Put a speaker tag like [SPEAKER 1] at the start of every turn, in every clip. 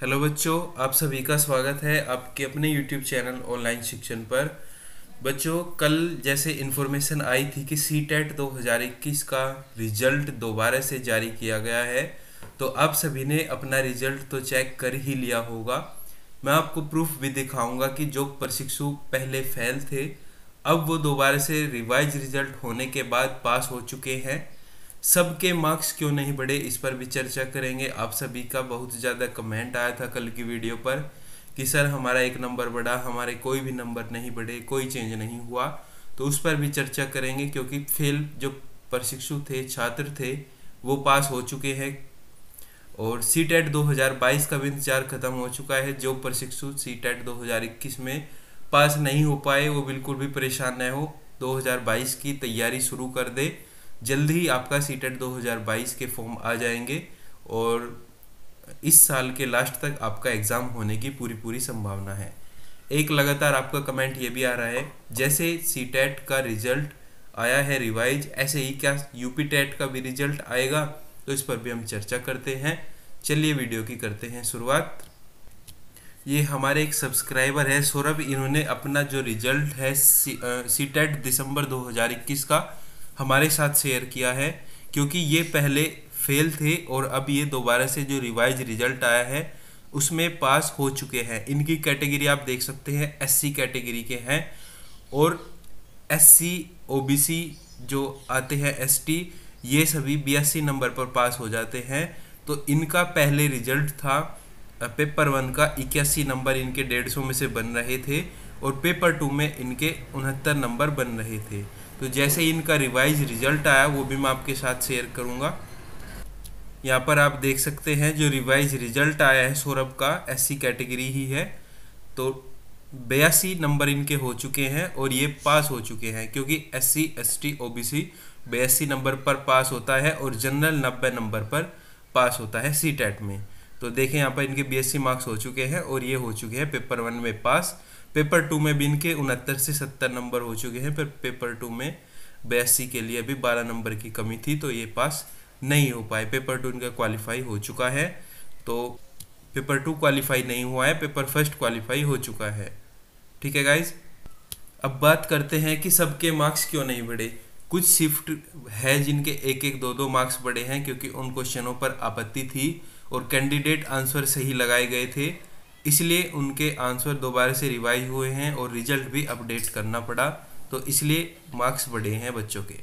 [SPEAKER 1] hello बच्चों आप सभी का स्वागत है आपके अपने यूट्यूब चैनल ऑनलाइन शिक्षण पर बच्चों कल जैसे इन्फॉर्मेशन आई थी कि सी टेट e दो का रिजल्ट दोबारा से जारी किया गया है तो आप सभी ने अपना रिजल्ट तो चेक कर ही लिया होगा मैं आपको प्रूफ भी दिखाऊंगा कि जो प्रशिक्षु पहले फेल थे अब वो दोबारा से रिवाइज रिजल्ट होने के बाद पास हो चुके हैं सबके मार्क्स क्यों नहीं बढ़े इस पर भी चर्चा करेंगे आप सभी का बहुत ज़्यादा कमेंट आया था कल की वीडियो पर कि सर हमारा एक नंबर बढ़ा हमारे कोई भी नंबर नहीं बढ़े कोई चेंज नहीं हुआ तो उस पर भी चर्चा करेंगे क्योंकि फेल जो प्रशिक्षु थे छात्र थे वो पास हो चुके हैं और सी टेट e दो का भी इंतजार खत्म हो चुका है जो प्रशिक्षु सी टेट e दो में पास नहीं हो पाए वो बिल्कुल भी परेशान न हो 2022 की तैयारी शुरू कर दे जल्द ही आपका e सी 2022 के फॉर्म आ जाएंगे और इस साल के लास्ट तक आपका एग्ज़ाम होने की पूरी पूरी संभावना है एक लगातार आपका कमेंट ये भी आ रहा है जैसे सी टेट e का रिजल्ट आया है रिवाइज ऐसे ही क्या यूपी टेट e का भी रिजल्ट आएगा तो इस पर भी हम चर्चा करते हैं चलिए वीडियो की करते हैं शुरुआत ये हमारे एक सब्सक्राइबर है सौरभ इन्होंने अपना जो रिजल्ट है सी टेट दिसंबर 2021 का हमारे साथ शेयर किया है क्योंकि ये पहले फेल थे और अब ये दोबारा से जो रिवाइज रिजल्ट आया है उसमें पास हो चुके हैं इनकी कैटेगरी आप देख सकते हैं एससी कैटेगरी के हैं और एससी ओबीसी जो आते हैं एसटी ये सभी बी नंबर पर पास हो जाते हैं तो इनका पहले रिजल्ट था पेपर वन का इक्यासी नंबर इनके डेढ़ सौ में से बन रहे थे और पेपर टू में इनके उनहत्तर नंबर बन रहे थे तो जैसे ही इनका रिवाइज रिजल्ट आया वो भी मैं आपके साथ शेयर करूँगा यहाँ पर आप देख सकते हैं जो रिवाइज रिजल्ट आया है सौरभ का एस कैटेगरी ही है तो बयासी नंबर इनके हो चुके हैं और ये पास हो चुके हैं क्योंकि S C S T O B C बयासी नंबर पर पास होता है और जनरल नब्बे नंबर पर पास होता है सी में तो देखें यहाँ पर इनके बी एस सी मार्क्स हो चुके हैं और ये हो चुके हैं पेपर वन में पास पेपर टू में भी इनके उनहत्तर से सत्तर नंबर हो चुके हैं पर पेपर टू में बयासी के लिए अभी बारह नंबर की कमी थी तो ये पास नहीं हो पाए पेपर टू इनका क्वालिफाई हो चुका है तो पेपर टू क्वालिफाई नहीं हुआ है पेपर फर्स्ट क्वालिफाई हो चुका है ठीक है गाइज अब बात करते हैं कि सबके मार्क्स क्यों नहीं बढ़े कुछ शिफ्ट है जिनके एक एक दो दो मार्क्स बढ़े हैं क्योंकि उन क्वेश्चनों पर आपत्ति थी और कैंडिडेट आंसर सही लगाए गए थे इसलिए उनके आंसर दोबारा से रिवाइज हुए हैं और रिजल्ट भी अपडेट करना पड़ा तो इसलिए मार्क्स बढ़े हैं बच्चों के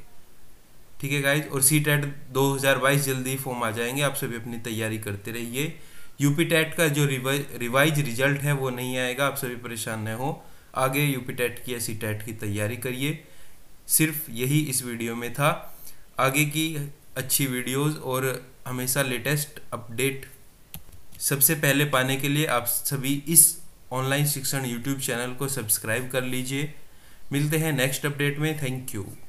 [SPEAKER 1] ठीक है गाइज और सी टेट दो जल्दी फॉर्म आ जाएंगे आप सभी अपनी तैयारी करते रहिए यूपी टेट का जो रिवाइज रिजल्ट है वो नहीं आएगा आप सभी परेशान न हो आगे यूपी टेट की या सी टेट की तैयारी करिए सिर्फ यही इस वीडियो में था आगे की अच्छी वीडियोस और हमेशा लेटेस्ट अपडेट सबसे पहले पाने के लिए आप सभी इस ऑनलाइन शिक्षण यूट्यूब चैनल को सब्सक्राइब कर लीजिए मिलते हैं नेक्स्ट अपडेट में थैंक यू